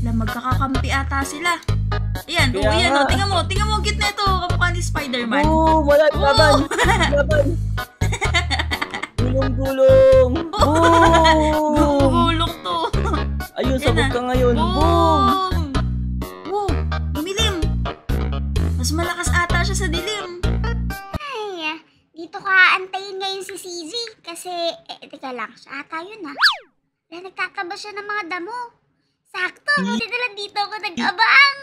La, magkakakampi ata sila. Ayan, Kaya yan, oh, oh tingnan mo, tingnan mo, gitna ito, kamukha ni Spider-Man. Oo, oh, wala, oh! laban, laban. Gulong-gulong. Boom! Gulong-gulong to. Ayun, yan sabog na. ka ngayon. Boom! Boom! Wow, lumilim. Mas malakas ata siya sa dilim. Ay, ah, dito ka antayin ngayon si CZ kasi, eh, teka lang, siya ata yun ah. Na nagtataba siya ng mga damo. Sakto, hmm? buti na lang dito ako nag-abang.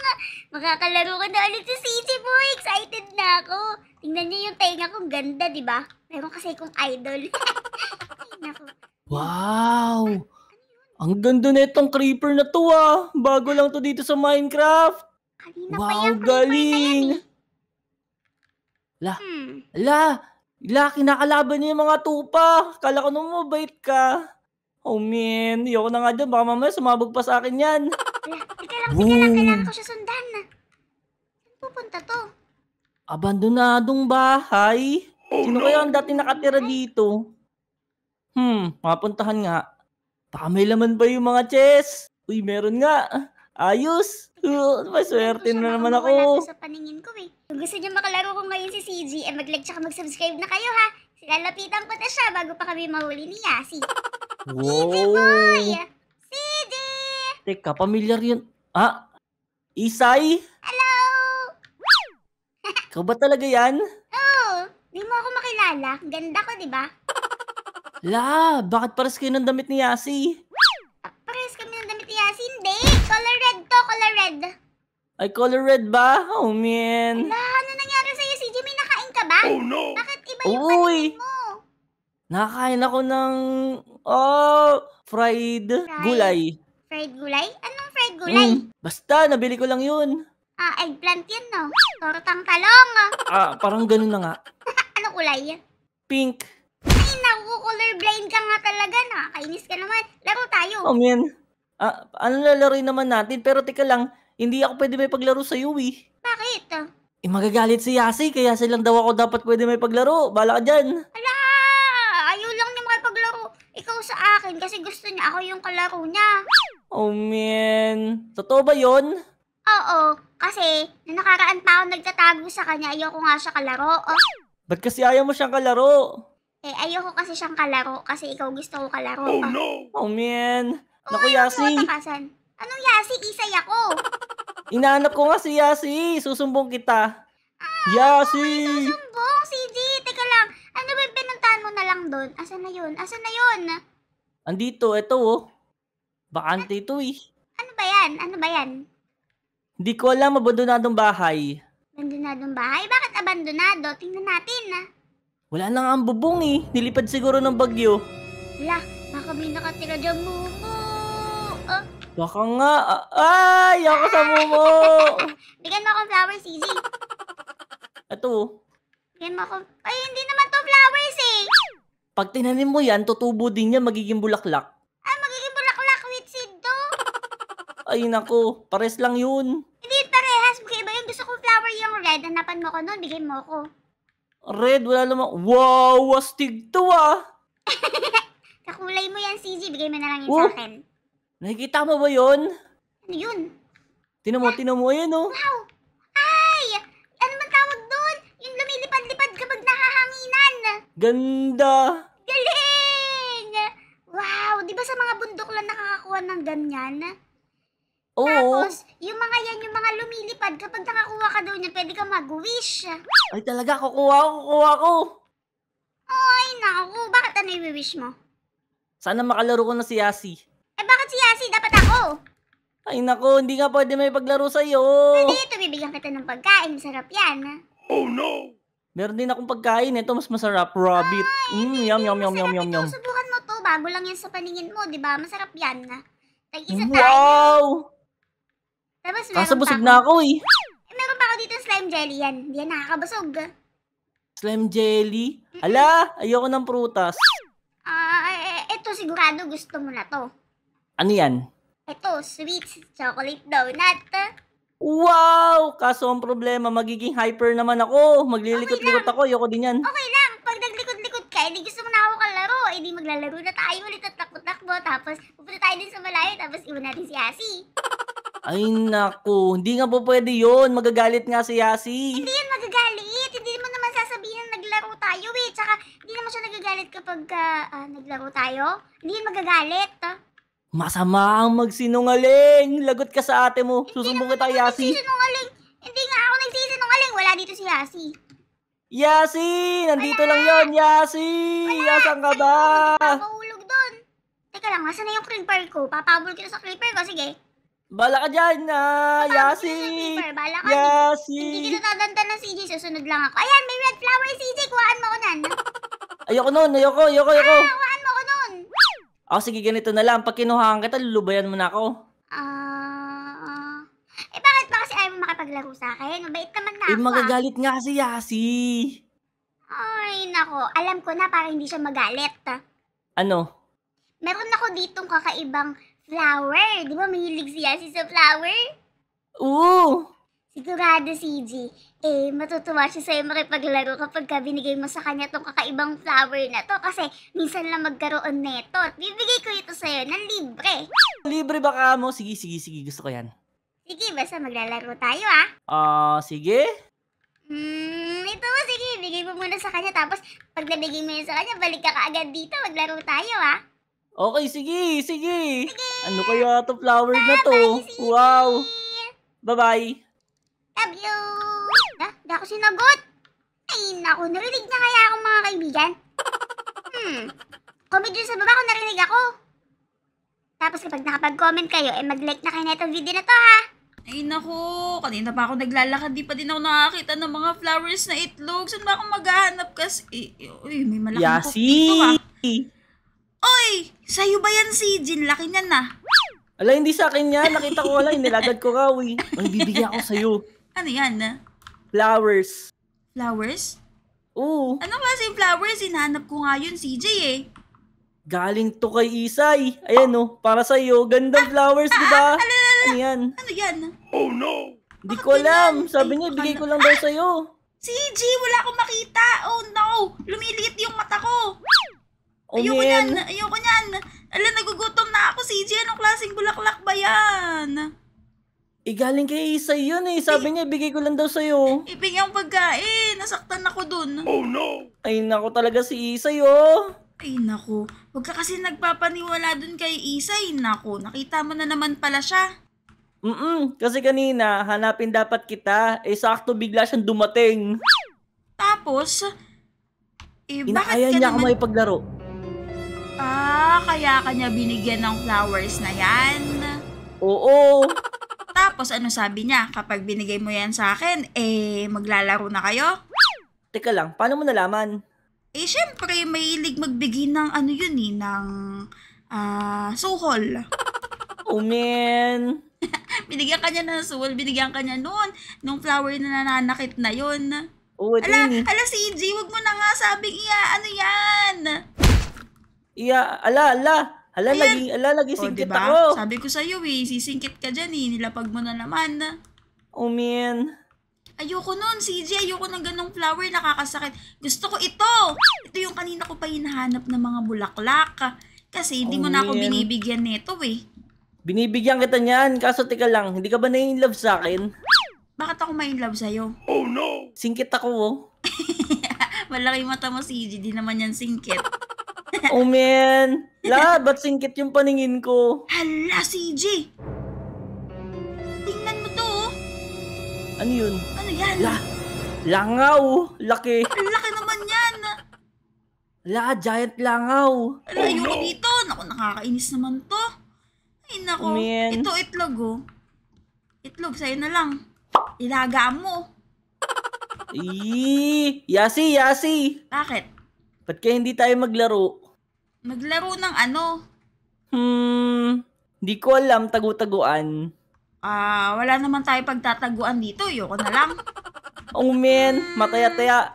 Makakalaro ko na ulit si CJ Boy. Excited na ako. Tingnan niyo yung tenga kong ganda, di ba? Meron kasi akong idol. wow! Ang ganda na itong creeper na to ah. Bago lang to dito sa Minecraft. Kanina wow, pa yung galing! Eh. La, hmm. la, la, kinakalaban niya yung mga tupa. Kala ko nung mabait ka. Oh man, ayoko na nga dyan. Baka mamaya sumabog pa sa akin yan. Ala, teka lang, teka lang. Kailangan ko siya sundan. Saan pupunta to? Abandonadong bahay. Oh, Sino no. kaya ang dati nakatira dito? Hmm, mapuntahan nga. Baka may laman ba yung mga chess? Uy, meron nga. Ayos. Uh, maswerte na naman ako. Wala sa paningin ko eh. Kung gusto niyo makalaro ko ngayon si CG, eh mag-like tsaka mag-subscribe na kayo ha. Lalapitan ko na siya bago pa kami mahuli niya. Yasi. Wow! City boy! City! Teka, pamilyar yun. Ah! Isay? Hello! Ikaw ba talaga yan? Oo! Oh, di mo ako makilala. Ganda ko, di ba? La, bakit pares kayo ng damit ni Yasi? Ah, pares kami ng damit ni Yasi? Hindi! Color red to, color red. Ay, color red ba? Oh, man. La, ano nangyari sa'yo, CJ? May nakain ka ba? Oh, no! Bakit iba yung Uy. mo? Nakakain ako ng Oh, fried, fried gulay. Fried gulay? Anong fried gulay? Mm, basta, nabili ko lang yun. Ah, eggplant yun, no? Tortang talong. Ah. ah, parang ganun na nga. ano kulay? Pink. Ay, naku, colorblind ka nga talaga. Nakakainis ka naman. Laro tayo. Oh, man. Ah, ano lalaroin naman natin? Pero teka lang, hindi ako pwede may paglaro sa iyo, eh. Bakit? Eh, magagalit si Yasi, kaya silang daw ako dapat pwede may paglaro. Bala ka dyan. Ala, sa akin kasi gusto niya ako yung kalaro niya. Oh man, totoo ba yon? Oo, kasi na nakaraan pa ako nagtatago sa kanya, ayoko nga siya kalaro. Oh. Ba't kasi ayaw mo siyang kalaro? Eh, ayoko kasi siyang kalaro kasi ikaw gusto ko kalaro. Oh, oh. no! Oh man, naku Yasi. Anong Yasi? Isay ako. Inaanap ko nga si Yasi, susumbong kita. Ah, Yasi! Okay, susumbong, CJ. Teka lang, ano ba yung pinuntahan mo na lang doon? Asan na yun? Asan na yun? Andito, ito oh. Bakante ito eh. Ano ba yan? Ano ba yan? Hindi ko alam, abandonadong bahay. Abandonadong bahay? Bakit abandonado? Tingnan natin ah. Wala na nga ang bubong eh. Nilipad siguro ng bagyo. Wala, baka may nakatira dyan mumu. Oh. Baka nga. Ay, ako sa mumu. Bigyan mo akong flower, Sisi. Ito oh. Bigyan mo akong... Ay, hindi naman to flowers eh. Pag tinanim mo yan, tutubo din yan, magiging bulaklak. Ah, magiging bulaklak with seed do? Ay nako, pares lang yun. Hindi parehas, magkaiba yung gusto kong flower yung red. Hanapan mo ko noon, bigay mo ko. Red, wala naman. Wow, astig to ah. Kakulay mo yan, CG. Bigay mo na lang yun oh, sa akin. Nakikita mo ba yun? Ano yun? Tinan mo, ah, tinan mo yan oh. Wow! Ay! Ano man tawag Yung lumilipad-lipad kapag nahahanginan. Ganda! lang nakakakuha ng ganyan. Oo. Tapos, yung mga yan, yung mga lumilipad, kapag nakakuha ka daw niyan, pwede ka mag-wish. Ay talaga, kukuha ko, kukuha ko. Ay, naku, bakit ano yung wish mo? Sana makalaro ko na si Yasi. Eh, bakit si Yasi? Dapat ako. Ay nako, hindi nga pwede may paglaro sa'yo. Pwede, ito, bibigyan kita ng pagkain. Masarap yan. Oh no! Meron din akong pagkain. Ito mas masarap. Rabbit. Ay, Mm, yum, yum, yum, yum, yum, yum. Masarap ito, subukan bago lang yan sa paningin mo, di ba? Masarap yan na. Tag-isa wow! tayo. Wow! Tapos meron Kaso busog na ako eh. eh. Meron pa ako dito slime jelly yan. Hindi yan nakakabusog. Slime jelly? Ala, ayoko ng prutas. Ah, uh, eh, ito eh, sigurado gusto mo na to. Ano yan? Ito, sweet chocolate donut. Wow! Kaso ang problema, magiging hyper naman ako. Maglilikot-likot okay ako. Ayoko din yan. Okay lang siya, hindi gusto mo na ako kalaro. Hindi eh, maglalaro na tayo ulit at takbo-takbo. Tapos pupunta tayo din sa malayo, tapos iwan natin si Yasi. Ay naku, hindi nga po pwede yon. Magagalit nga si Yasi. Hindi yun magagalit. Hindi mo naman sasabihin na naglaro tayo eh. Tsaka hindi naman siya nagagalit kapag uh, uh, naglaro tayo. Hindi yun magagalit. Huh? Masama ang magsinungaling! Lagot ka sa ate mo! Susumbong kita, Yasi! Hindi naman ako nagsisinungaling! Hindi nga ako nagsisinungaling! Wala dito si Yasi! Yasi! Nandito Wala! lang yon Yasi! Wala! Asan ka ba? Napahulog doon. Teka lang, asan na yung creeper ko? Papabol ko sa creeper ko, sige. Bala ka dyan, ah, na Yasi! Bala ka. Yasi! Hindi kita tadanta ng CJ, susunod lang ako. Ayan, may red flower, CJ! Kuhaan mo ko nan. ayoko nun, ayoko, ayoko, ayoko. Ah, kuhaan mo ko nun. Ako, ah, sige, ganito na lang. Pag kinuhaan kita, lulubayan mo na ako. nakapaglaro sa akin. Mabait naman na eh, ako. Eh, magagalit nga si Yasi. Ay, nako. Alam ko na para hindi siya magalit. Ano? Meron ako ditong kakaibang flower. Di ba mahilig si Yasi sa flower? Oo. Sigurado, CJ. Eh, matutuwa siya sa'yo makipaglaro kapag ka binigay mo sa kanya tong kakaibang flower na to. Kasi minsan lang magkaroon neto. Bibigay ko ito sa'yo ng libre. Libre ba ka mo? Sige, sige, sige. Gusto ko yan. Sige, basta maglalaro tayo ah. Ah, uh, sige. Hmm, ito mo, sige. Bigay mo muna sa kanya. Tapos, pag nabigay mo yun sa kanya, balik ka kaagad dito. Maglaro tayo ah. Okay, sige, sige. Sige. Ano kaya to flower na to? Bye, wow. Bye-bye. Love you. Ah, di ako sinagot. Ay, naku. Narinig na kaya ako mga kaibigan. Hmm. Comment dyan sa baba kung narinig ako. Tapos kapag nakapag-comment kayo, eh mag-like na kayo na video na to ha. Ay nako, kanina pa ako naglalakad, di pa din ako nakakita ng mga flowers na itlog. Saan ba ako maghahanap kasi? Eh, eh uy, may malaking Yasi. cook dito ah. Oy, sa'yo ba yan si Jin? Laki niyan na. Ala, hindi sa akin yan. Nakita ko wala, nilagad ko raw eh. Ano bibigyan ko sa'yo? Ano yan? Ah? Flowers. Flowers? Oo. Ano ba si flowers? Hinahanap ko nga yun, CJ eh. Galing to kay Isay. Ayan oh, para sa'yo. Gandang ah, flowers, di ba? Ah, ah, ah ano, ano yan? Ano yan? Oh no! Hindi ko alam. Sabi niya, ibigay ano? ko lang daw ah! sa'yo. CG, wala akong makita. Oh no! Lumiliit yung mata ko. Oh, Ayoko man. niyan. Ayoko niyan. Alam, nagugutom na ako, CG. Anong klaseng bulaklak ba yan? Igaling eh, kay Isa yun eh. Sabi eh, niya, ibigay ko lang daw sa'yo. Ibigyan pagkain. Nasaktan ako dun. Oh no! Ay, nako talaga si Isa oh. Ay nako, huwag ka kasi nagpapaniwala dun kay Isay. Eh, nako, nakita mo na naman pala siya. Mm-mm, kasi kanina, hanapin dapat kita. Eh, sakto bigla siyang dumating. Tapos, eh, Inaaya bakit ka niya naman... ako may paglaro. Ah, kaya kanya binigyan ng flowers na yan. Oo. Tapos ano sabi niya, kapag binigay mo yan sa akin, eh, maglalaro na kayo? Teka lang, paano mo nalaman? Eh, syempre, ilig magbigay ng ano yun eh, ng ah, uh, suhol. Oh, man. binigyan kanya ng soul, binigyan kanya noon, nung flower na nananakit na yon. Oo, ala, eh. ala CJ, wag mo na nga sabing iya, ano yan? Iya, ala, ala. Ala, Ayan. lagi, ala, lagi oh, singkit diba? ako. Sabi ko sa'yo eh, sisingkit ka dyan eh, nilapag mo na naman. Oh, man. Ayoko nun, CJ. Ayoko ng ganong flower. Nakakasakit. Gusto ko ito. Ito yung kanina ko pa hinahanap ng mga bulaklak. Kasi hindi oh, mo na ako binibigyan nito eh. Binibigyan kita niyan, kaso tika lang, hindi ka ba na in love sa akin? Bakit ako may in love sa'yo? Oh no! Singkit ako oh. Malaki mata mo si EJ, di naman yan singkit. oh man! La, ba't singkit yung paningin ko? Hala, si EJ! Tingnan mo to oh. Ano yun? Ano yan? La, langaw! Laki! Laki naman yan! La, giant langaw! Ala, oh, ayoko no. dito! Naku, nakakainis naman to! Ay, nako. Man. Ito, itlog, oh. Itlog, sa'yo na lang. Ilaga mo. Eee, yasi, yasi. Bakit? Ba't kaya hindi tayo maglaro? Maglaro ng ano? Hmm, di ko alam, tagu-taguan. Ah, uh, wala naman tayo pagtataguan dito, yoko na lang. oh, man, hmm. mataya-taya.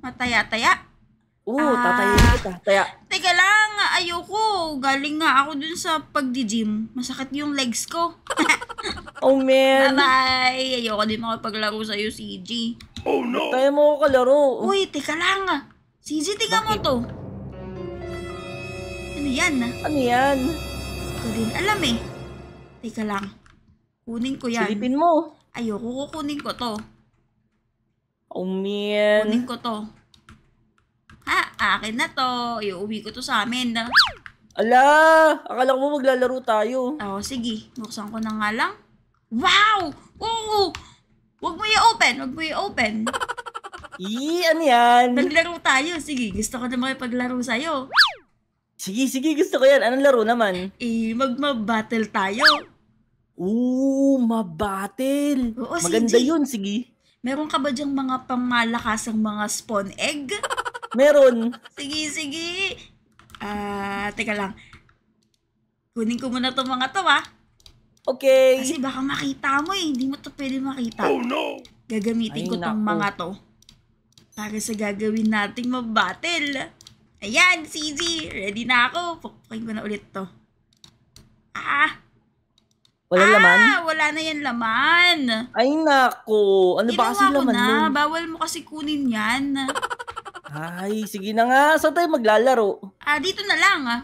Mataya-taya? Oo, uh, ah. tataya kita, taya. Teka lang, ayoko. Galing nga ako dun sa pagdi-gym. Masakit yung legs ko. oh, man. Bye-bye. Ayoko din makapaglaro sa'yo, CG. Oh, no. Tayo mo ako kalaro. Uy, teka lang. CG, tiga mo to. Ano yan? Ah? Ano yan? Ko din alam eh. Teka lang. Kunin ko yan. Silipin mo. Ayoko kukunin ko to. Oh, man. Kunin ko to ah, akin na to. Iuwi ko to sa amin. Ala, akala ko maglalaro tayo. Oo, oh, sige. Buksan ko na nga lang. Wow! Oo! Huwag mo i-open. Huwag mo i-open. I, ano yan? Naglaro tayo. Sige, gusto ko na makipaglaro sa'yo. Sige, sige. Gusto ko yan. Anong laro naman? Eh, magma-battle tayo. Oo, mabattle. Oo, Maganda CG. yun, sige. Meron ka ba dyang mga pangmalakasang mga spawn egg? Meron. Sige, sige. Ah, uh, teka lang. Kunin ko muna tong mga to, ha? Ah. Okay. Kasi baka makita mo eh. Hindi mo to pwede makita. Oh, no! Gagamitin Ay, ko tong mga to. Para sa gagawin nating mabattle. Ayan, CZ! Ready na ako. Pukukin ko na ulit to. Ah! Wala ah, laman? Ah, wala na yan laman. Ay, nako. Ano Ginawa ba kasi laman na. nun? Bawal mo kasi kunin yan. Ay, sige na nga. Saan tayo maglalaro? Ah, dito na lang ah.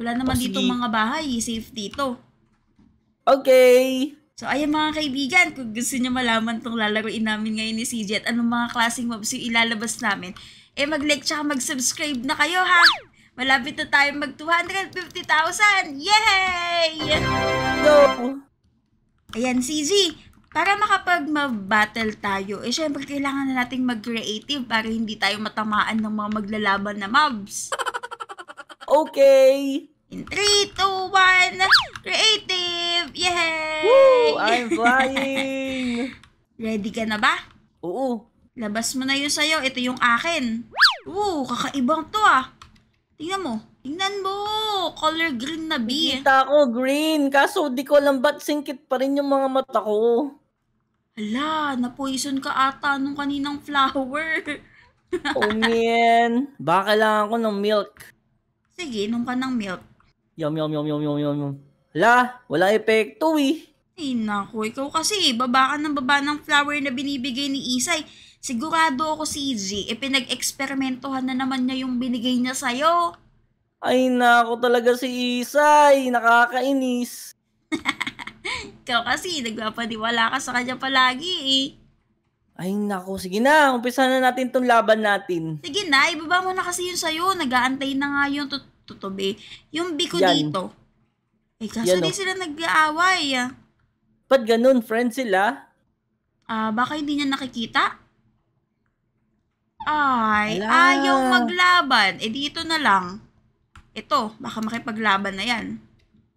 Wala naman oh, dito mga bahay. Safe dito. Okay. So, ayan mga kaibigan, kung gusto niyo malaman tong lalaruin namin ngayon ni CJ at anong mga klaseng mobs yung ilalabas namin, eh mag-like tsaka mag-subscribe na kayo ha! Malapit na tayo mag-250,000! Yay! Go! Ayan, CJ, para makapag battle tayo, eh syempre kailangan na nating mag-creative para hindi tayo matamaan ng mga maglalaban na mobs. okay! In 3, 2, 1, creative! Yay! Woo! I'm flying! Ready ka na ba? Oo. Labas mo na yun sa'yo. Ito yung akin. Woo! Kakaibang to ah. Tingnan mo. Tingnan mo! Color green na B. Kita ko green. Kaso di ko alam ba't singkit pa rin yung mga mata ko. Hala, na-poison ka ata nung kaninang flower. oh man, baka lang ako ng milk. Sige, inom ka ng milk. Yum, yum, yum, yum, yum, yum, yum. Hala, wala epekto eh. Ay naku, ikaw kasi, eh. baba ka ng baba ng flower na binibigay ni Isay. Sigurado ako si EG, e pinag-eksperimentohan na naman niya yung binigay niya sa'yo. Ay nako talaga si Isay, nakakainis. Ikaw kasi, nagpapaniwala ka sa kanya palagi eh. Ay nako, sige na, umpisa na natin tong laban natin. Sige na, ibaba mo na kasi yun sa'yo. Nag-aantay na nga yung tut- tutubi. Yung biko Yan. dito. Eh, kaso Yan, di oh. sila nag-aaway. Ah. Ba't ganun, friends sila? Ah, baka hindi niya nakikita? Ay, Ala. ayaw maglaban. Eh, dito na lang. Ito, baka makipaglaban na yan.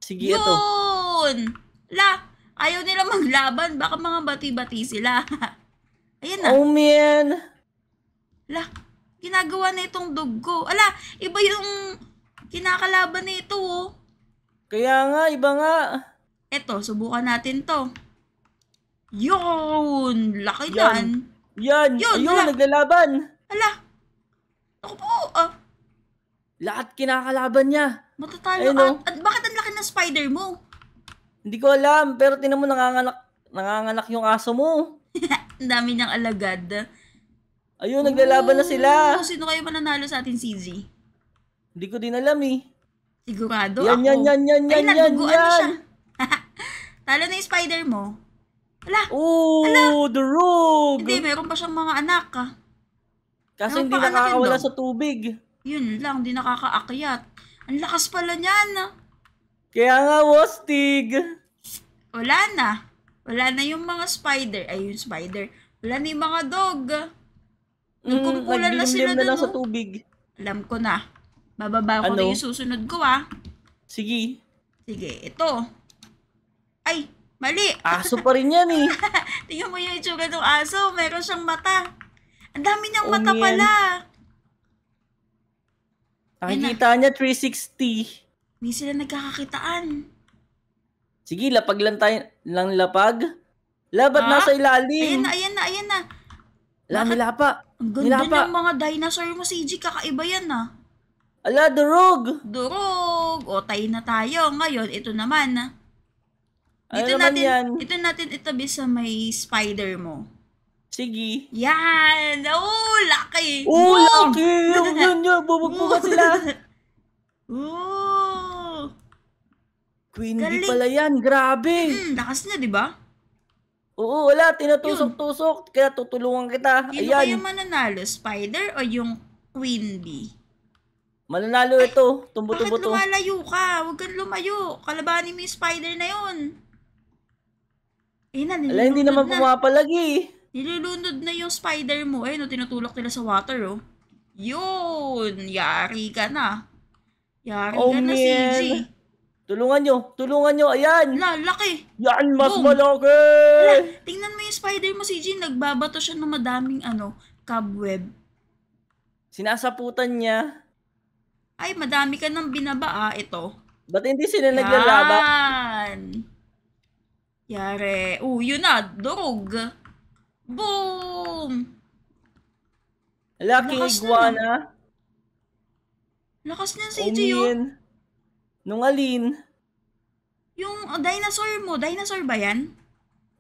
Sige, ito. Yun! La, ayaw nila maglaban. Baka mga bati-bati sila. Ayan na. Oh, man. La, ginagawa na itong dugo. Ala, iba yung kinakalaban nito, oh. Kaya nga, iba nga. Eto, subukan natin to. Yun! Laki yan. Yan! Yun, Ayun, ala. naglalaban! Ala! Ako po! Uh, Lahat kinakalaban niya. Matatalo Ayun, oh. at, at bakit ang laki ng spider mo? Hindi ko alam, pero tinan mo nanganganak, nanganganak yung aso mo. Ang dami niyang alagad. Ayun, Ooh, naglalaban na sila. Sino kayo mananalo sa atin, CZ? Hindi ko din alam eh. Sigurado yan, ako. Yan, yan, yan, Ay, yan, yan, ano yan. Siya. Talo na yung spider mo. Ala! Ooh, ala. the rogue! Hindi, meron pa siyang mga anak ah. Kaso hindi nakakawala sa tubig. Yun lang, hindi nakakaakyat. Ang lakas pala niyan ah. Kaya nga, Wostig. Wala na. Wala na yung mga spider. Ay, yung spider. Wala na yung mga dog. Nagkumpulan mm, na sila na lang sa oh. tubig. Alam ko na. Bababa ko ano? na yung susunod ko, ah. Sige. Sige, ito. Ay, mali. Aso pa rin yan, eh. Tingnan mo yung itsura ng aso. Meron siyang mata. Ang dami niyang oh, mata man. pala. Nakikita niya 360. Hindi sila nagkakakitaan. Sige, lapag lang tayo. Lang lapag? Labat nasa ilalim. Ayan na, ayan na, ayan na. La, nilapa. Ang ganda nilapa. ng mga dinosaur mo, CG. Kakaiba yan, ah. Ala, durog! Durog! O, tayo na tayo. Ngayon, ito naman, na. Ah. Dito ano natin, yan? Ito natin itabi sa may spider mo. Sige. Yan! Oh, laki! Oh, Boom! laki! Ang ganda! Bubog mo sila! Oh! Queen Galing. D pala yan. Grabe. Mm, lakas niya, di ba? Oo, wala. Tinatusok-tusok. Kaya tutulungan kita. Sino Ayan. kaya mananalo? Spider o yung Queen Bee? Mananalo Ay, ito. Tumbo-tumbo to. Bakit lumalayo ka? Huwag kang lumayo. Kalabanin mo yung spider na yun. Eh, na, Ala, hindi naman na. pumapalagi. Eh. Nilulunod na yung spider mo. Eh, no, tinutulak nila sa water, oh. Yun! Yari ka na. Yari oh, ka na, man. CG. Tulungan nyo! Tulungan nyo! Ayan! La, laki! Yan! Mas Boom. malaki! La, tingnan mo yung spider mo si Jean. Nagbabato siya ng madaming ano, cobweb. Sinasaputan niya. Ay, madami ka nang binaba ah, ito. Ba't hindi sila Yan. naglalaban? Yan! Yare. Uh, yun na! Durog! Boom! Lucky Lakas iguana. Na. Lakas niyan si Jean. Nung alin? Yung oh, dinosaur mo, dinosaur ba yan?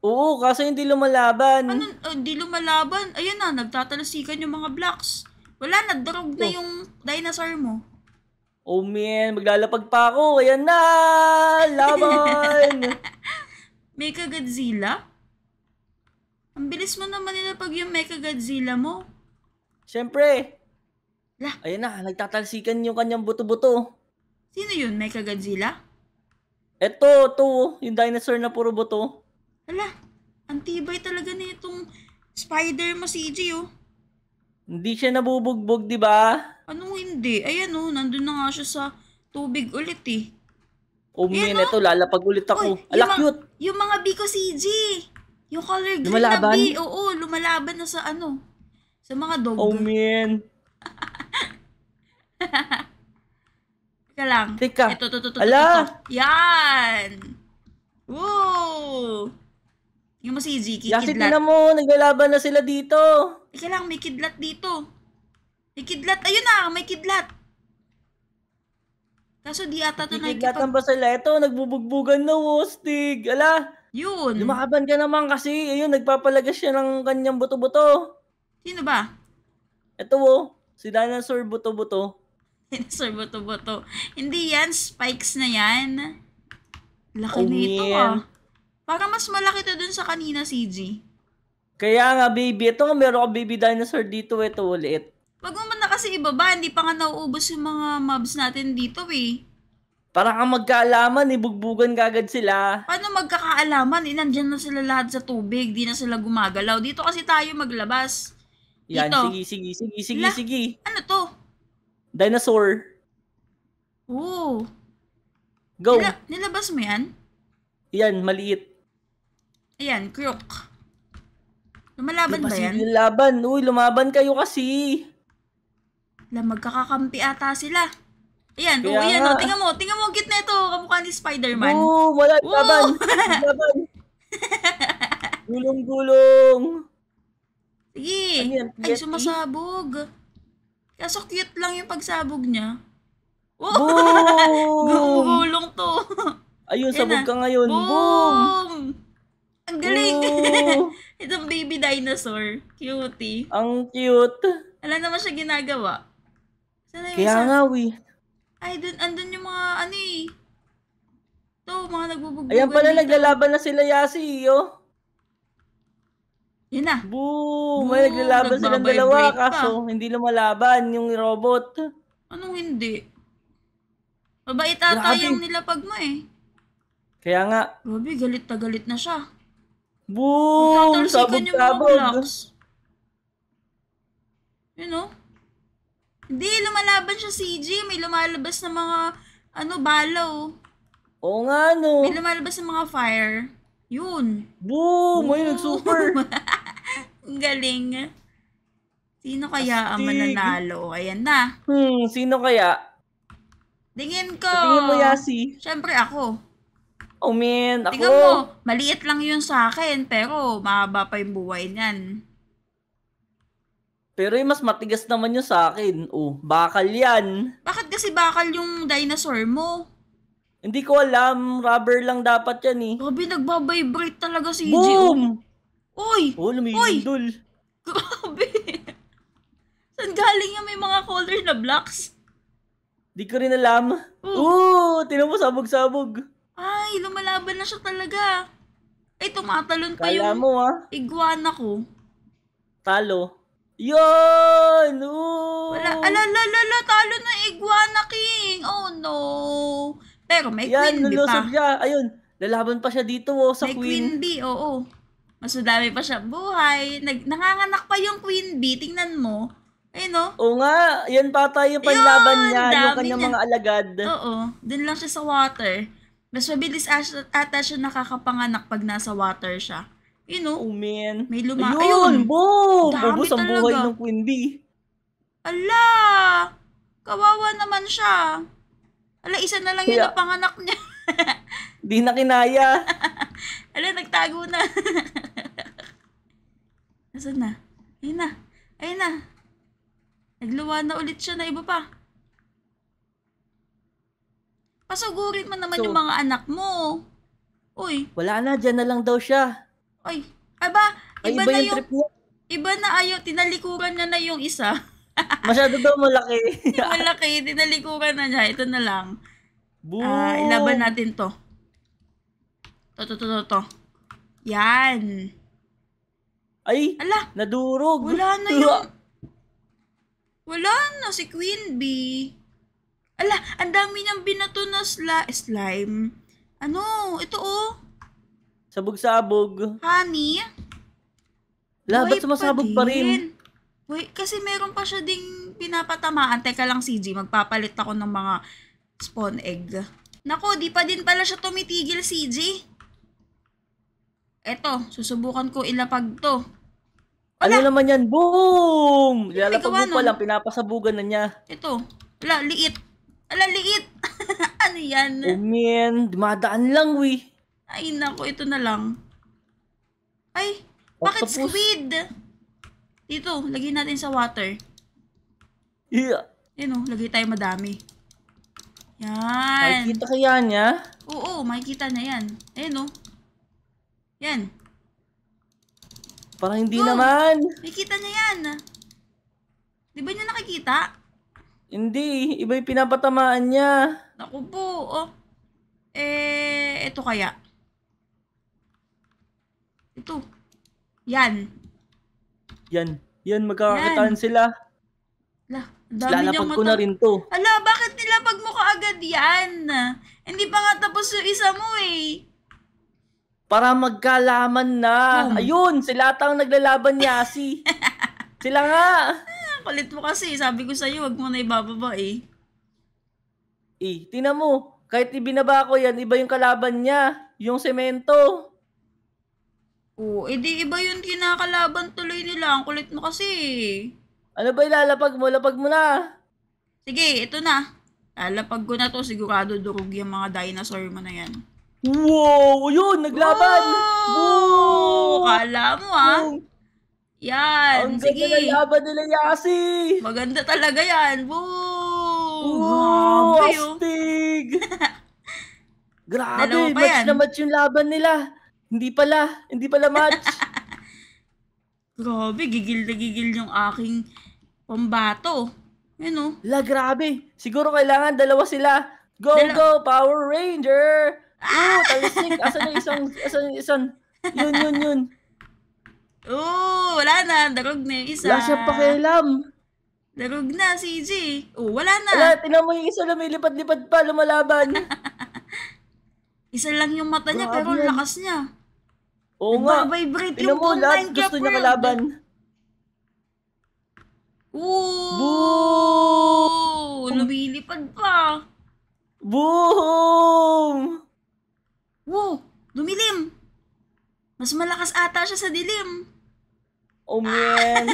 Oo, kaso hindi lumalaban. Ano, oh, hindi oh, lumalaban? Ayun na, nagtatalasikan yung mga blocks. Wala, nagdurog oh. na yung dinosaur mo. Oh man, maglalapag pa ako. Ayan na! Laban! Mecha Godzilla? Ang bilis mo naman nila pag yung Mecha Godzilla mo. Siyempre. La. Ayan na, nagtatalsikan yung kanyang buto-buto. Sino yun? Mecha Godzilla? Eto, to, yung dinosaur na puro buto. Hala, ang tibay talaga na itong spider mo CG oh. Hindi siya nabubugbog, di ba? Anong hindi? Ayan oh, nandun na nga siya sa tubig ulit eh. Oh, Ayan, man, oh. ito, lalapag ulit ako. Oy, Ala, yung, cute! Yung mga Biko CG! Yung color green lumalaban? na B, oo, oh, lumalaban na sa ano, sa mga dog. Oh, man! Teka lang. Teka. Ito, ito, ito, ito. Ala! Ito. Yan! Woo! Yung si Ziki, Yasi, kidlat. Yasi, mo, naglalaban na sila dito. Teka eh, lang, may kidlat dito. May kidlat. Ayun na, may kidlat. Kaso di ata to nakikipag... Kikiglatan ba sila? Ito, nagbubugbugan na, Wostig. Ala! Yun. Lumakaban ka naman kasi. Ayun, nagpapalagas siya ng kanyang buto-buto. Sino ba? Ito, oh. Si Dinosaur Buto-Buto. Dinosaur boto-boto. Hindi yan. Spikes na yan. Laki oh, nito ah. Parang mas malaki to dun sa kanina, CG. Kaya nga, baby. Ito nga, meron ka baby dinosaur dito. Ito ulit. Wag mo na kasi ibaba. Hindi pa nga nauubos yung mga mobs natin dito eh. Parang kang magkaalaman, ibugbugan eh. kagad sila. Paano magkakaalaman? Eh, na sila lahat sa tubig. Di na sila gumagalaw. Dito kasi tayo maglabas. Yan, sige, sige, sige, sige, La, sige. Ano to? Dinosaur. Ooh. Go. Nila- nilabas mo yan? Yan, maliit. Ayan, crook. Lumalaban ba yan? Lumaban. Uy, lumaban kayo kasi. La, magkakakampi ata sila. Ayan, Kaya... oh, ayan, oh, tingnan mo, tingnan mo, gitna ito, kamukha ni Spider-Man. Oo, oh, wala, Woo! laban, laban. gulong-gulong. Sige, ano ay, sumasabog. Kaso cute lang yung pagsabog niya. Wow! Boom! Gugulong to. Ayun, Yan sabog na. ka ngayon. Boom! Boom! Ang galing! Oh. Itong baby dinosaur. Cutie. Ang cute. Alam naman siya ginagawa. Sana Kaya isa? nga, we. Ay, dun, andun yung mga, ano eh. To, mga nagbubugbog. Ayan pala, dito. naglalaban na sila Yasi, yo. Oh. Yun na. Boom! May naglalaban silang dalawa, pa. kaso hindi lumalaban yung robot. Anong hindi? Mabait ata yung nilapag mo eh. Kaya nga. Grabe, galit na galit na siya. Boom! Tatalsikan yung mga blocks. Hindi, lumalaban siya si CG. May lumalabas na mga, ano, balaw. Oo nga, no. May lumalabas na mga fire. Yun. Boom! Boom. May nag-super. Ang galing. Sino kaya ang mananalo? Ayan na. Hmm, sino kaya? Dingin ko. Tingin mo, Yasi. Siyempre ako. Oh, man. Ako. Tingnan mo, maliit lang yun sa akin, pero mahaba pa yung buhay niyan. Pero yung mas matigas naman yun sa akin. Oh, bakal yan. Bakit kasi bakal yung dinosaur mo? Hindi ko alam. Rubber lang dapat yan eh. Grabe, nagbabibrate talaga si Boom! Boom! Uy! Oh, lumilindol. Uy! Grabe! Saan galing yung may mga color na blocks? Di ko rin alam. Oo, oh. oh, tinan mo sabog-sabog. Ay, lumalaban na siya talaga. Ay, tumatalon pa Kala yung mo, ha? Ah. iguana ko. Talo. Yun! Oh! Wala, ala, ala, ala, talo na iguana king. Oh, no. Pero may Yan, queen bee pa. Yan, siya. Ayun, lalaban pa siya dito, oh, sa may queen. May queen bee, oo. Oh, oh. Mas madami pa siya buhay. Nag, nanganganak pa yung queen bee. Tingnan mo. Ay, no? Oo nga. Yan pa tayo panlaban Yun, niya. Yung kanyang niya. mga alagad. Oo. Doon lang siya sa water. Mas mabilis ata siya nakakapanganak pag nasa water siya. You know? Oh, man. May luma. Ayun! Ayun boom! Ubus ang buhay ng queen bee. Ala! Kawawa naman siya. Ala, isa na lang Kaya, yung napanganak niya. di na kinaya. Ala, nagtago na. Nasaan na? Ayun na. Ayun na. Nagluwa na ulit siya na iba pa. Pasugurin mo naman so, yung mga anak mo. Uy. Wala na, Diyan na lang daw siya. Uy, aba, iba, iba na yung, trip iba na ayo, tinalikuran na na yung isa. Masyado daw malaki. yung malaki, tinalikuran na niya. Ito na lang. Boom. Uh, ah, ilaban natin to. To, to, to, to, to. Yan. Ay, Ala, nadurog. Wala na yung... Wala na si Queen Bee. Ala, ang dami niyang binato na sla- eh, slime. Ano? Ito oh. Sabog-sabog. Honey? Ala, ba't sumasabog pa, pa rin? Wait, kasi meron pa siya ding pinapatamaan. Teka lang, CG, magpapalit ako ng mga spawn egg. Nako, di pa din pala siya tumitigil, CG. Eto, susubukan ko ilapag to. Wala. Ano naman yan? Boom! Lalapag mo pa ano? lang, pinapasabugan na niya. Ito. Wala, liit. Ala, liit. ano yan? Oh man, dumadaan lang, we. Ay, nako, ito na lang. Ay, bakit Octopus. squid? Dito, lagay natin sa water. Yeah. Yan o, oh, lagay tayo madami. Yan. Makikita kaya niya? Oo, oo, makikita na yan. Ayan no? Oh. Yan. Parang hindi Go. naman. Nakikita niya yan. Di ba niya nakikita? Hindi. Iba yung pinapatamaan niya. Naku po. Oh. Eh, ito kaya. Ito. Yan. Yan. Yan, magkakakitaan sila. Lah, dami Lalapag ko na rin to. Ala, bakit nilapag mo kaagad yan? Hindi pa nga tapos yung isa mo eh. Para magkalaman na. Hmm. Ayun, sila tang naglalaban ni si. sila nga. Ah, kulit mo kasi. Sabi ko sa iyo, wag mo na ibababa eh. Eh, tina mo. Kahit ibinaba ko yan, iba yung kalaban niya. Yung semento. Oo, oh, eh, edi iba yung kinakalaban tuloy nila. Ang kulit mo kasi. Eh. Ano ba ilalapag mo? Lapag mo na. Sige, ito na. Lalapag ko na to. Sigurado durog yung mga dinosaur mo na yan. Wow! Ayun! Naglaban! Wow! wow! Kala mo ah. Wow. Yan. Ang sige. Ang laban nila Yasi. Maganda talaga yan. Woo! Wow! Oh. Astig! Grabe, match yan. na match yung laban nila. Hindi pala, hindi pala match. grabe, gigil na gigil yung aking pambato. Ano? La, grabe. Siguro kailangan dalawa sila. Go, Dalaw- go, Power Ranger! Oo, ah, talisik. Asan yung isang, asan yung isang, yun, yun, yun. Oo, wala na. Darog na yung isa. Wala siya pakialam. Darog na, CJ. Oo, wala na. Wala, tinan mo yung isa lumilipad-lipad pa, lumalaban. isa lang yung mata niya, Grabe pero ang lakas niya. Oo nga. Nagbabibrate Tinan yung mo, phone lahat gusto niya kalaban. Eh. Ooh! Lumilipad pa. Boom! Wow! Dumilim! Mas malakas ata siya sa dilim. Oh, man.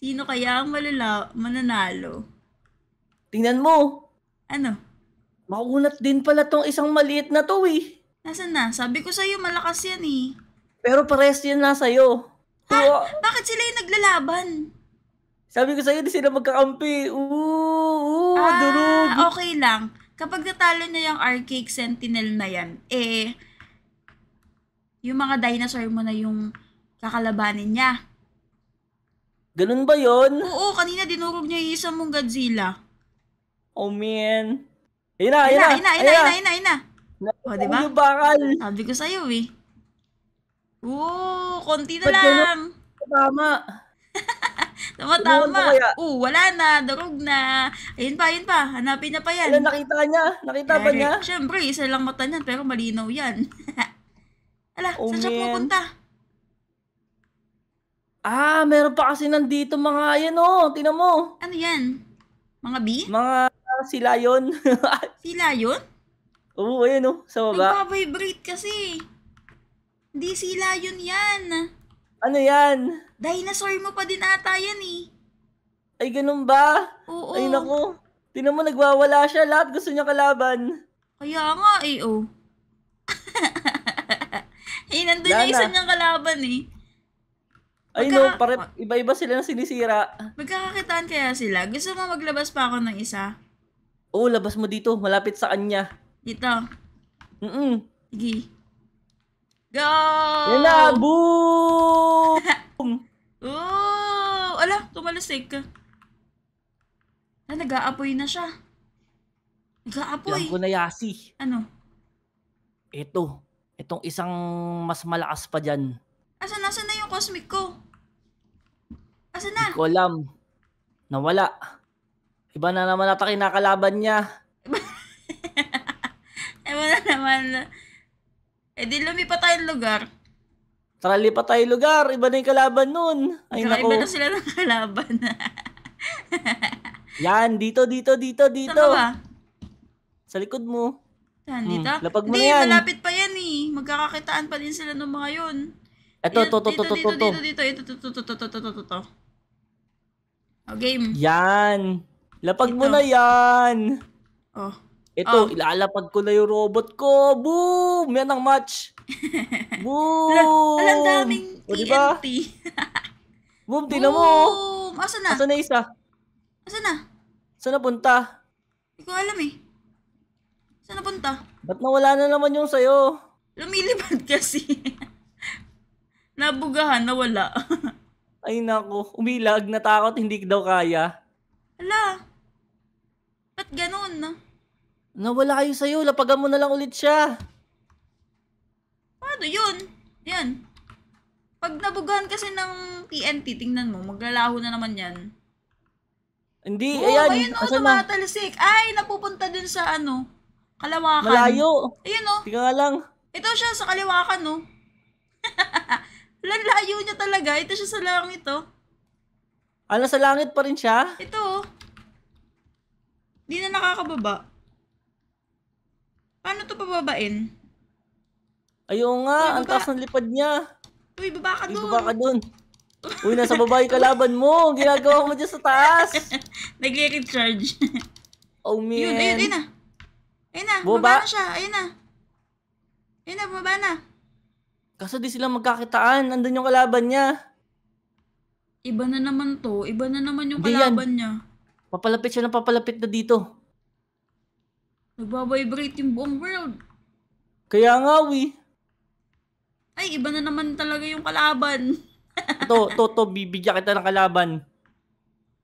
Sino kaya ang malala- mananalo? Tingnan mo. Ano? Makunat din pala tong isang maliit na to eh. Nasaan na? Sabi ko sa'yo, malakas yan eh. Pero pares yan na sa'yo. Ha? Wow. Bakit sila yung naglalaban? Sabi ko sa'yo, di sila magkakampi. Oo, oo, ah, durog. okay lang kapag natalo niya yung Archaic Sentinel na yan, eh, yung mga dinosaur mo na yung kakalabanin niya. Ganun ba yon? Oo, kanina dinurog niya yung isang mong Godzilla. Oh, man. Ayun na, ayun na, ayun na, ayun na, ayun na, ayun na. O, diba? Ayun bakal. Sabi ko sa'yo eh. Oo, konti na lang. Tama. Ano, tama, tama. Ano Oo, uh, wala na, darog na. Ayun pa, ayun pa. Hanapin na pa yan. Ayun, nakita niya. Nakita Kari, ba niya? Siyempre, isa lang mata niyan, pero malinaw yan. Ala, oh, saan siya pupunta? Ah, meron pa kasi nandito mga yan oh. Tingnan mo. Ano yan? Mga bee? Mga uh, sila yun. sila yun? Oo, ayun oh. Sa baba. Nagpa-vibrate kasi. Hindi sila yun yan. Ano yan? Dinosaur mo pa din ata yan eh. Ay, ganun ba? Oo. Ay, naku. Tinan mo, nagwawala siya. Lahat gusto niya kalaban. Kaya nga eh, oh. eh, nandun Lana. yung isa niyang kalaban eh. Ay Magka- no, pare, iba-iba sila na sinisira. Magkakakitaan kaya sila? Gusto mo maglabas pa ako ng isa? Oo, labas mo dito. Malapit sa kanya. Dito? Mm-mm. Sige. Go! Yan na! Boom! Ooh! Ala, tumalasig ka. Ah, nag-aapoy na siya. Nag-aapoy. Yan ko na yasi. Ano? Ito. Itong isang mas malakas pa dyan. Asan, asan na yung cosmic ko? Asa na? Hindi ko alam. Nawala. Iba na naman ata kinakalaban niya. Iba na naman. Eh di lumipat tayong lugar. Tara, lipat tayo lugar. Iba na yung kalaban noon. Ay, Saka, nako. Iba na sila ng kalaban. Yan, dito, dito, dito, dito. ba? Sa likod mo. Saan, dito? Hmm. Lapag mo Hindi, yan. malapit pa yan eh. Magkakakitaan pa din sila ng mga 'yon. Ito, ito, ito, ito, Dito dito dito ito, ito, ito, ito, ito, ito, ito. O, oh, game. Yan. Lapag mo na yan. Oh. Ito, oh. Ah. ilalapag ko na yung robot ko. Boom! Yan ang match. Boom! Alam, alam daming o, diba? TNT. E Boom, tina mo. Boom! Asa na? Asa na isa? Asa na? Saan napunta? Hindi ko alam eh. Saan napunta? Ba't nawala na naman yung sayo? Lumilipad kasi. Nabugahan, nawala. Ay nako, umilag, natakot, hindi daw kaya. Ala, ba't ganun na? No? Nawala kayo sa'yo. Lapagan mo na lang ulit siya. Ano yun? Yan. Pag nabugahan kasi ng TNT, tingnan mo, maglalaho na naman yan. Hindi, Oo, ayan. ayun o, oh, asan tumatalsik. Ay, napupunta dun sa ano, kalawakan. Malayo. Ayun o, oh. Tika lang. ito siya sa kalawakan o. Oh. layo niya talaga, ito siya sa langit o. Ala, ah, sa langit pa rin siya? Ito o. Di na nakakababa. Paano to pababain? Ayun nga, Uy, ang taas ng lipad niya. Uy, baba ka doon. Baba doon. Uy, nasa baba yung kalaban mo. Ginagawa mo dyan sa taas. Nagre-recharge. oh, man. Yun, ayun, ayun na. Ayun na, baba na siya. Ayun na. Ayun na, bumaba na. Kaso di sila magkakitaan. Andun yung kalaban niya. Iba na naman to. Iba na naman yung kalaban yan. niya. Papalapit siya na papalapit na dito. Nagbabibrate yung buong world. Kaya nga, we. Ay, iba na naman talaga yung kalaban. to, to, to, bibigyan kita ng kalaban.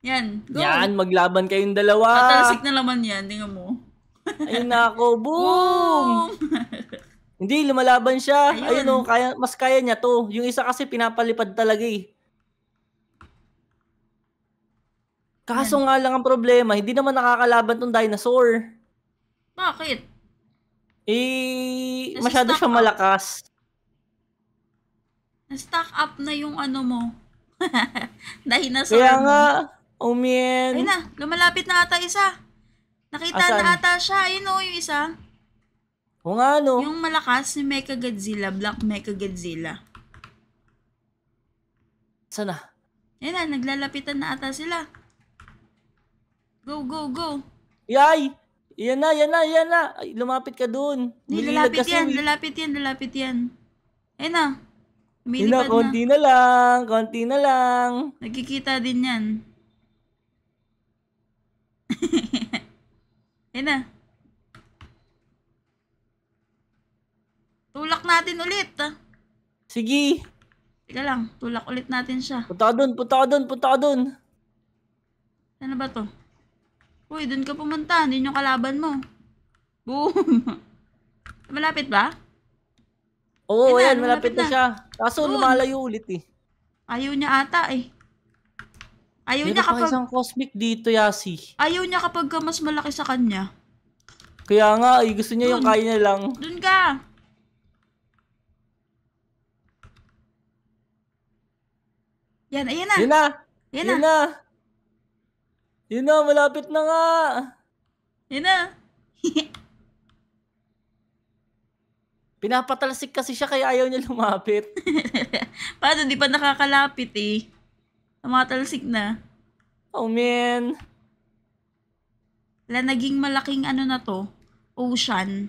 Yan, go. Yan, maglaban kayong dalawa. Tatalsik na laman yan, tingnan mo. Ay nako, boom! boom! Hindi, lumalaban siya. Ayun, Ayun oh, kaya, mas kaya niya to. Yung isa kasi pinapalipad talaga eh. Kaso Ayan. nga lang ang problema, hindi naman nakakalaban tong dinosaur. Bakit? Eh, Nasa masyado siya malakas. Na-stock up na yung ano mo. Dahil na sa Kaya nga, umien. Ayun na, lumalapit na ata isa. Nakita Asan? na ata siya. Ayun o, yung isa. O nga, no. Yung malakas ni Mecha Godzilla, Black Mecha Godzilla. Sana? Ayun na, naglalapitan na ata sila. Go, go, go. Yay! Iyan na, yan na, yan na. Ay, lumapit ka doon. Hindi, lalapit yan, lalapit yan, lalapit yan. Ayun na. Ayun na, konti na. na lang, konti na lang. Nagkikita din yan. Ayun na. Tulak natin ulit. Ah. Sige. Sige lang, tulak ulit natin siya. Punta ka dun, punta ka doon, punta ka dun. Ano ba to? Uy, dun ka pumunta. Dun ano yung kalaban mo. Boom. malapit ba? Oo, oh, ayan. Malapit, na. na siya. Kaso Boom. lumalayo ulit eh. Ayaw niya ata eh. Ayaw Meron niya kapag... isang cosmic dito, Yasi. Ayaw niya kapag mas malaki sa kanya. Kaya nga, ay, eh, gusto niya dun. yung kaya niya lang. Dun ka! Yan, ayan na. Yan na. Yan, yan na. Yun na, malapit na nga. Yun na. Pinapatalsik kasi siya kaya ayaw niya lumapit. Paano, di pa nakakalapit eh. Tumatalsik na. Oh man. Wala, naging malaking ano na to. Ocean.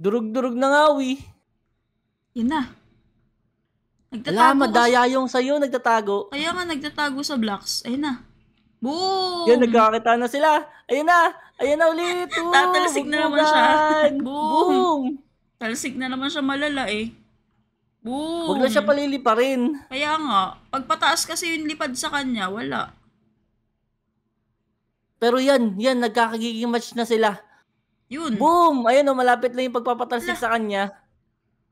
Durug-durug na nga, wi. Yun na. Nagtatago. Wala, madaya yung sa'yo, nagtatago. Kaya nga, nagtatago sa blocks. Ayun na. Boom! Yan, nagkakakita na sila. Ayun na! Ayun na ulit! Boom! Tatalsik na naman siya. Boom! Boom! Talsik na naman siya malala eh. Boom! Huwag na siya palilipa rin. Kaya nga, pagpataas kasi yung lipad sa kanya, wala. Pero yan, yan, nagkakagiging match na sila. Yun. Boom! Ayun o, oh, malapit lang yung pagpapatalsig sa kanya.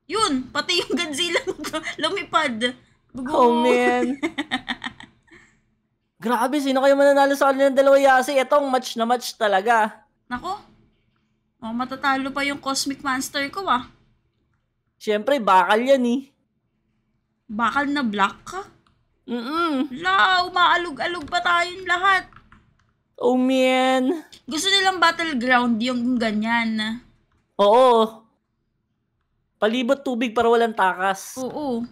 Yun! Pati yung Godzilla lumipad. Boom. Oh man! Grabe, sino kayo mananalo sa kanilang dalawa yasi? Itong match na match talaga. Nako. Oh, matatalo pa yung Cosmic Monster ko ah. Siyempre, bakal yan eh. Bakal na black ka? Mm-mm. La, umaalog-alog pa tayong lahat. Oh, man. Gusto nilang battleground yung ganyan. Oo. Palibot tubig para walang takas. Oo.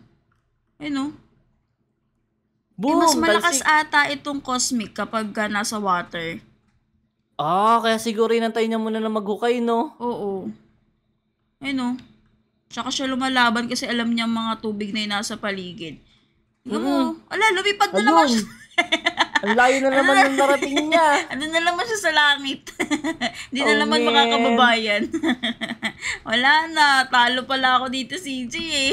Ayun oh. Boom, eh, mas malakas talsik. ata itong cosmic kapag ka nasa water. Ah, kaya siguro inantay niya muna na maghukay, no? Oo. Ayun, no? Tsaka siya lumalaban kasi alam niya mga tubig na yung nasa paligid. Tingnan mm. mo, ala, lumipad na Ayun. naman siya. Ang layo na naman ano, ng narating niya. ano na naman siya sa langit. Hindi oh, na naman man. makakababayan. Wala na, talo pala ako dito, CJ eh.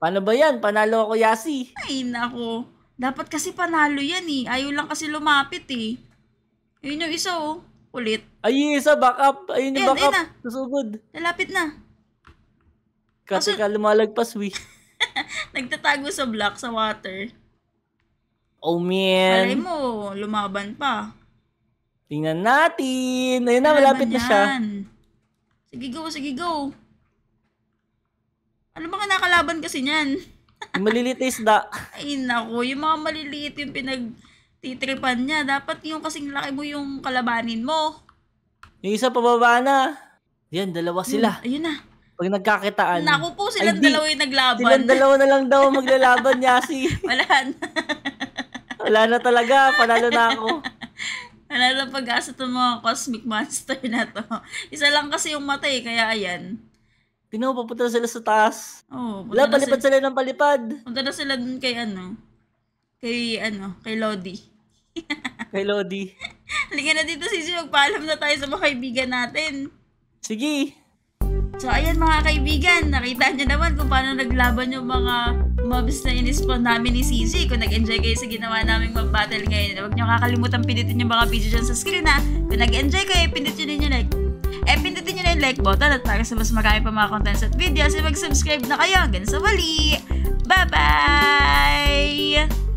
Paano ba yan? Panalo ako, Yasi. Ay, nako. Dapat kasi panalo yan eh. Ayaw lang kasi lumapit eh. Ayun yung isa oh. Ulit. Ay, isa. Back Ayun yung backup. ayun up. Na. Susugod. Lalapit na. Kasi Asun... ka lumalagpas, we. Nagtatago sa block, sa water. Oh, man. Malay mo, lumaban pa. Tingnan natin. Ayun na, malapit na siya. Sige, go. Sige, go. Ano bang kinakalaban kasi niyan? maliliit na isda. Ay nako, yung mga maliliit yung pinagtitripan niya. Dapat yung kasing laki mo yung kalabanin mo. Yung isa pababa na. Yan, dalawa sila. Ayun, hmm, ayun na. Pag nagkakitaan. Naku po, silang Ay, dalawa yung naglaban. Silang dalawa na lang daw maglalaban, Yasi. Wala na. Wala na talaga. Panalo na ako. Wala na pag-asa itong mga cosmic monster na to. Isa lang kasi yung matay, kaya ayan. Tingnan mo, papunta na sila sa taas. Oh, Wala, palipad sila, sila ng palipad. Punta na sila dun kay ano? Kay ano? Kay Lodi. kay Lodi. Halika na dito, Sisi. Magpaalam na tayo sa mga kaibigan natin. Sige. So, ayan mga kaibigan. Nakita niyo naman kung paano naglaban yung mga mobs na in namin ni CJ. Kung nag-enjoy kayo sa ginawa naming mag battle ngayon, huwag niyo kakalimutan pindutin yung mga video dyan sa screen na. Kung nag-enjoy kayo, pindutin niyo like like button at para sa mas marami pa mga contents at videos, mag-subscribe na kayo. Hanggang sa wali! Bye-bye!